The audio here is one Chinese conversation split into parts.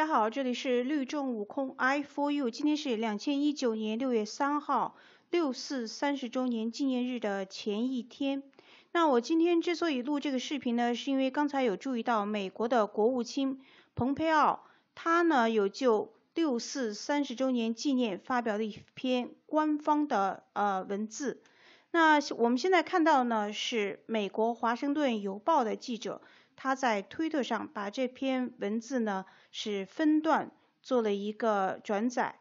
大家好，这里是律政悟空 I for you。今天是两千一九年六月三号，六四三十周年纪念日的前一天。那我今天之所以录这个视频呢，是因为刚才有注意到美国的国务卿蓬佩奥，他呢有就六四三十周年纪念发表了一篇官方的呃文字。那我们现在看到呢是美国华盛顿邮报的记者。他在推特上把这篇文字呢是分段做了一个转载。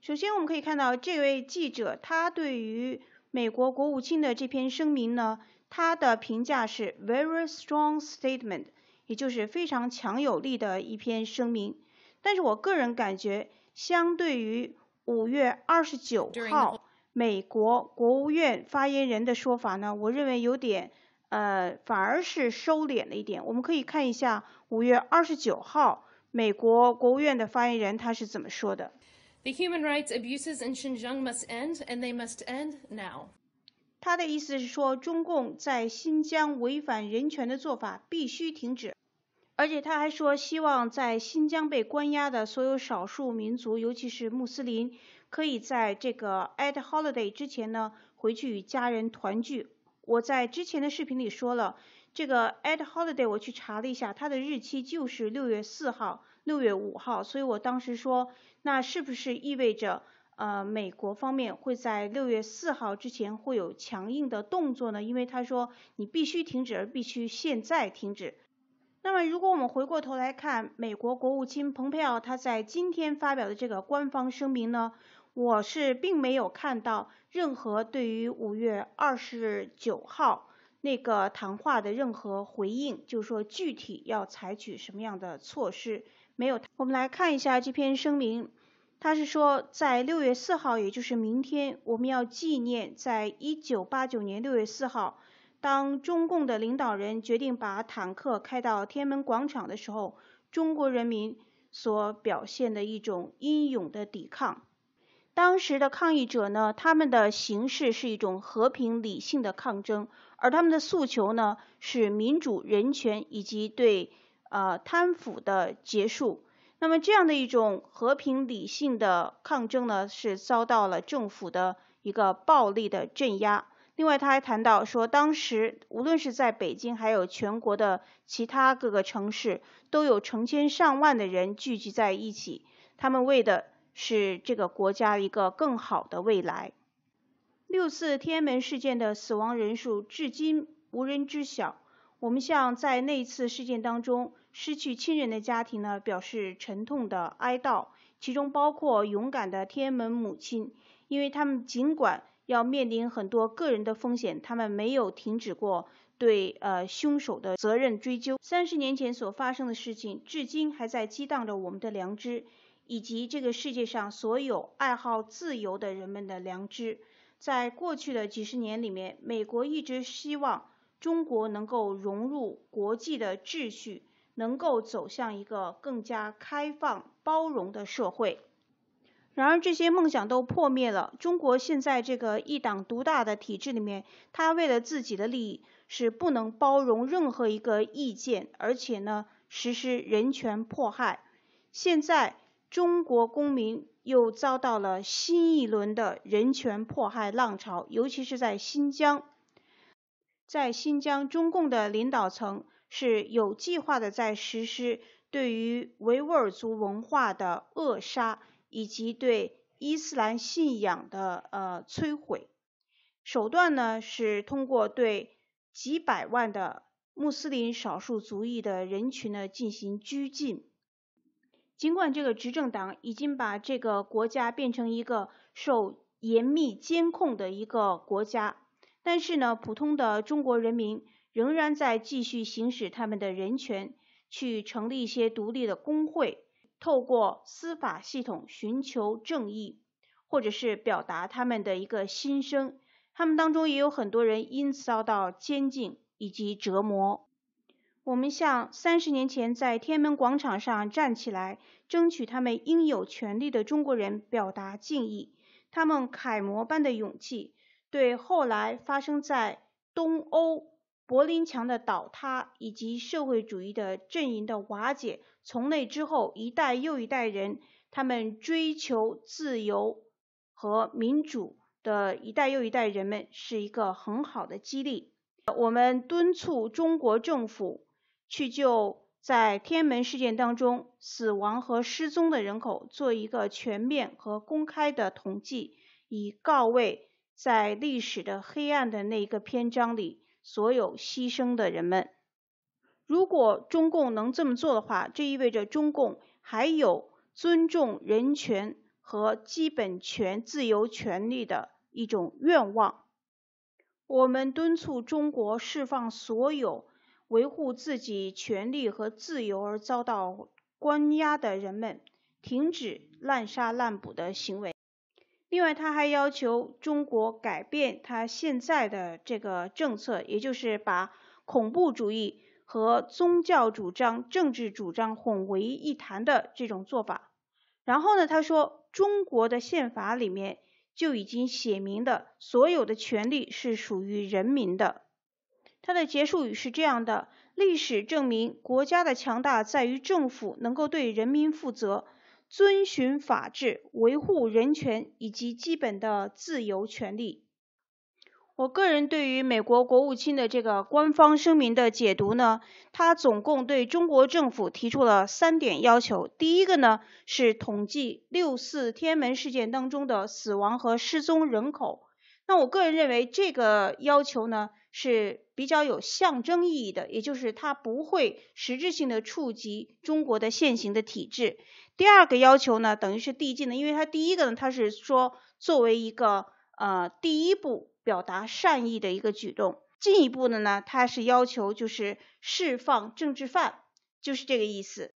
首先我们可以看到这位记者他对于美国国务卿的这篇声明呢，他的评价是 very strong statement，也就是非常强有力的一篇声明。但是我个人感觉，相对于五月二十九号美国国务院发言人的说法呢，我认为有点。呃，反而是收敛了一点。我们可以看一下五月二十九号美国国务院的发言人他是怎么说的：“The human rights abuses in Xinjiang must end, and they must end now.” 他的意思是说，中共在新疆违反人权的做法必须停止。而且他还说，希望在新疆被关押的所有少数民族，尤其是穆斯林，可以在这个 e i holiday 之前呢回去与家人团聚。我在之前的视频里说了，这个 Ad Holiday 我去查了一下，它的日期就是六月四号、六月五号，所以我当时说，那是不是意味着，呃，美国方面会在六月四号之前会有强硬的动作呢？因为他说你必须停止，而必须现在停止。那么如果我们回过头来看，美国国务卿蓬佩奥他在今天发表的这个官方声明呢？我是并没有看到任何对于五月二十九号那个谈话的任何回应，就说具体要采取什么样的措施没有。我们来看一下这篇声明，他是说在六月四号，也就是明天，我们要纪念在一九八九年六月四号，当中共的领导人决定把坦克开到天安门广场的时候，中国人民所表现的一种英勇的抵抗。当时的抗议者呢，他们的形式是一种和平理性的抗争，而他们的诉求呢是民主、人权以及对呃贪腐的结束。那么这样的一种和平理性的抗争呢，是遭到了政府的一个暴力的镇压。另外他还谈到说，当时无论是在北京，还有全国的其他各个城市，都有成千上万的人聚集在一起，他们为的。是这个国家一个更好的未来。六次天安门事件的死亡人数至今无人知晓。我们向在那次事件当中失去亲人的家庭呢表示沉痛的哀悼，其中包括勇敢的天安门母亲，因为他们尽管要面临很多个人的风险，他们没有停止过对呃凶手的责任追究。三十年前所发生的事情，至今还在激荡着我们的良知。以及这个世界上所有爱好自由的人们的良知，在过去的几十年里面，美国一直希望中国能够融入国际的秩序，能够走向一个更加开放包容的社会。然而，这些梦想都破灭了。中国现在这个一党独大的体制里面，他为了自己的利益是不能包容任何一个意见，而且呢，实施人权迫害。现在。中国公民又遭到了新一轮的人权迫害浪潮，尤其是在新疆，在新疆，中共的领导层是有计划的在实施对于维吾尔族文化的扼杀以及对伊斯兰信仰的呃摧毁。手段呢是通过对几百万的穆斯林少数族裔的人群呢进行拘禁。尽管这个执政党已经把这个国家变成一个受严密监控的一个国家，但是呢，普通的中国人民仍然在继续行使他们的人权，去成立一些独立的工会，透过司法系统寻求正义，或者是表达他们的一个心声。他们当中也有很多人因此遭到监禁以及折磨。我们向三十年前在天安门广场上站起来争取他们应有权利的中国人表达敬意。他们楷模般的勇气，对后来发生在东欧柏林墙的倒塌以及社会主义的阵营的瓦解，从那之后一代又一代人，他们追求自由和民主的一代又一代人们，是一个很好的激励。我们敦促中国政府。去就，在天门事件当中死亡和失踪的人口做一个全面和公开的统计，以告慰在历史的黑暗的那一个篇章里所有牺牲的人们。如果中共能这么做的话，这意味着中共还有尊重人权和基本权、自由权利的一种愿望。我们敦促中国释放所有。维护自己权利和自由而遭到关押的人们，停止滥杀滥捕的行为。另外，他还要求中国改变他现在的这个政策，也就是把恐怖主义和宗教主张、政治主张混为一谈的这种做法。然后呢，他说中国的宪法里面就已经写明的，所有的权利是属于人民的。它的结束语是这样的：历史证明，国家的强大在于政府能够对人民负责，遵循法治，维护人权以及基本的自由权利。我个人对于美国国务卿的这个官方声明的解读呢，他总共对中国政府提出了三点要求。第一个呢是统计六四天安门事件当中的死亡和失踪人口。那我个人认为这个要求呢？是比较有象征意义的，也就是它不会实质性的触及中国的现行的体制。第二个要求呢，等于是递进的，因为它第一个呢，它是说作为一个呃第一步，表达善意的一个举动。进一步的呢，它是要求就是释放政治犯，就是这个意思。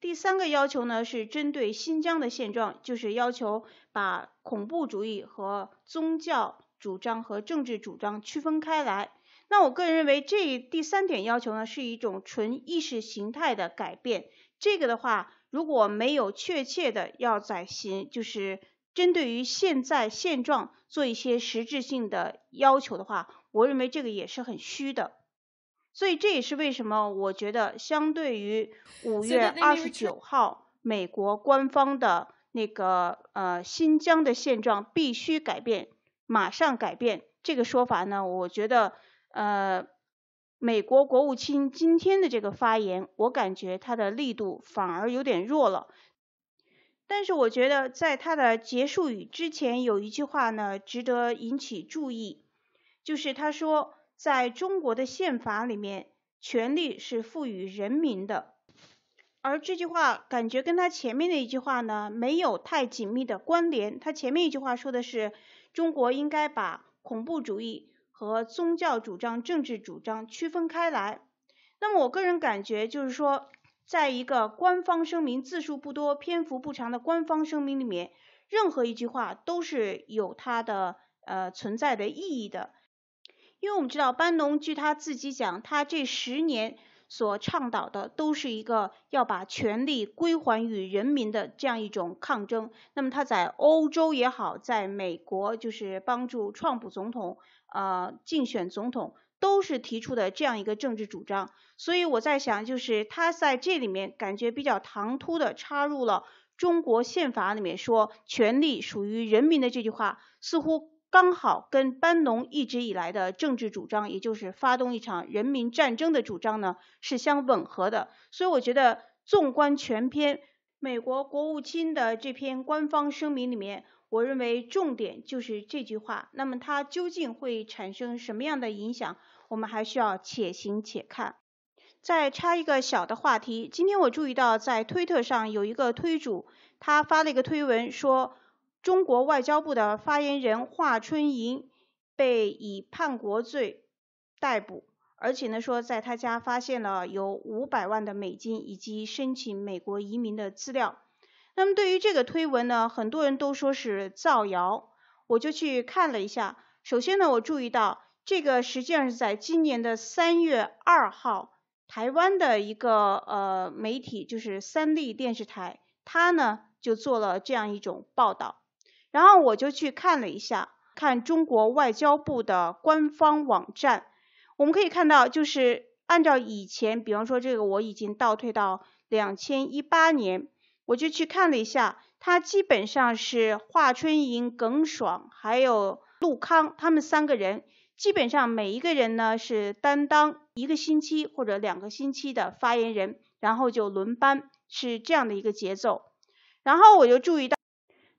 第三个要求呢，是针对新疆的现状，就是要求把恐怖主义和宗教主张和政治主张区分开来。那我个人认为，这第三点要求呢，是一种纯意识形态的改变。这个的话，如果没有确切的要在行，就是针对于现在现状做一些实质性的要求的话，我认为这个也是很虚的。所以这也是为什么我觉得，相对于五月二十九号美国官方的那个呃新疆的现状必须改变，马上改变这个说法呢，我觉得。呃，美国国务卿今天的这个发言，我感觉他的力度反而有点弱了。但是我觉得在他的结束语之前有一句话呢，值得引起注意，就是他说，在中国的宪法里面，权力是赋予人民的。而这句话感觉跟他前面的一句话呢，没有太紧密的关联。他前面一句话说的是，中国应该把恐怖主义。和宗教主张、政治主张区分开来。那么，我个人感觉就是说，在一个官方声明字数不多、篇幅不长的官方声明里面，任何一句话都是有它的呃存在的意义的。因为我们知道，班农据他自己讲，他这十年。所倡导的都是一个要把权力归还于人民的这样一种抗争。那么他在欧洲也好，在美国就是帮助创普总统呃竞选总统，都是提出的这样一个政治主张。所以我在想，就是他在这里面感觉比较唐突的插入了中国宪法里面说“权力属于人民”的这句话，似乎。刚好跟班农一直以来的政治主张，也就是发动一场人民战争的主张呢，是相吻合的。所以我觉得，纵观全篇，美国国务卿的这篇官方声明里面，我认为重点就是这句话。那么它究竟会产生什么样的影响，我们还需要且行且看。再插一个小的话题，今天我注意到在推特上有一个推主，他发了一个推文说。中国外交部的发言人华春莹被以叛国罪逮捕，而且呢说在他家发现了有五百万的美金以及申请美国移民的资料。那么对于这个推文呢，很多人都说是造谣，我就去看了一下。首先呢，我注意到这个实际上是在今年的三月二号，台湾的一个呃媒体就是三立电视台，他呢就做了这样一种报道。然后我就去看了一下，看中国外交部的官方网站，我们可以看到，就是按照以前，比方说这个，我已经倒退到两千一八年，我就去看了一下，他基本上是华春莹、耿爽还有陆康他们三个人，基本上每一个人呢是担当一个星期或者两个星期的发言人，然后就轮班，是这样的一个节奏。然后我就注意到。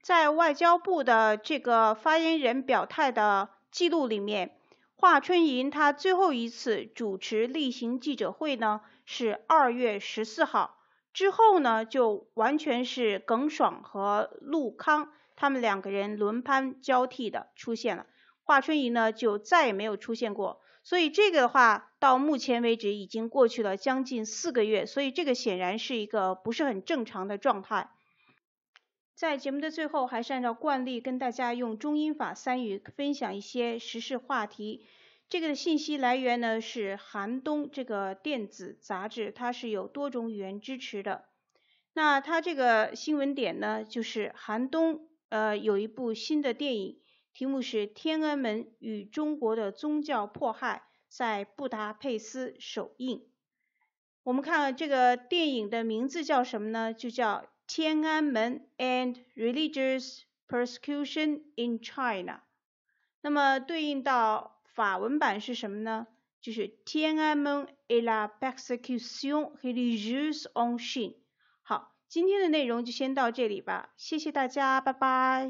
在外交部的这个发言人表态的记录里面，华春莹她最后一次主持例行记者会呢是二月十四号，之后呢就完全是耿爽和陆康他们两个人轮番交替的出现了，华春莹呢就再也没有出现过，所以这个的话到目前为止已经过去了将近四个月，所以这个显然是一个不是很正常的状态。在节目的最后，还是按照惯例跟大家用中英法三语分享一些时事话题。这个信息来源呢是《寒冬》这个电子杂志，它是有多种语言支持的。那它这个新闻点呢，就是《寒冬》呃有一部新的电影，题目是《天安门与中国的宗教迫害》在布达佩斯首映。我们看这个电影的名字叫什么呢？就叫。天安门 and religious persecution in China，那么对应到法文版是什么呢？就是 Tiananmen et la persécution religieuse en Chine。好，今天的内容就先到这里吧，谢谢大家，拜拜。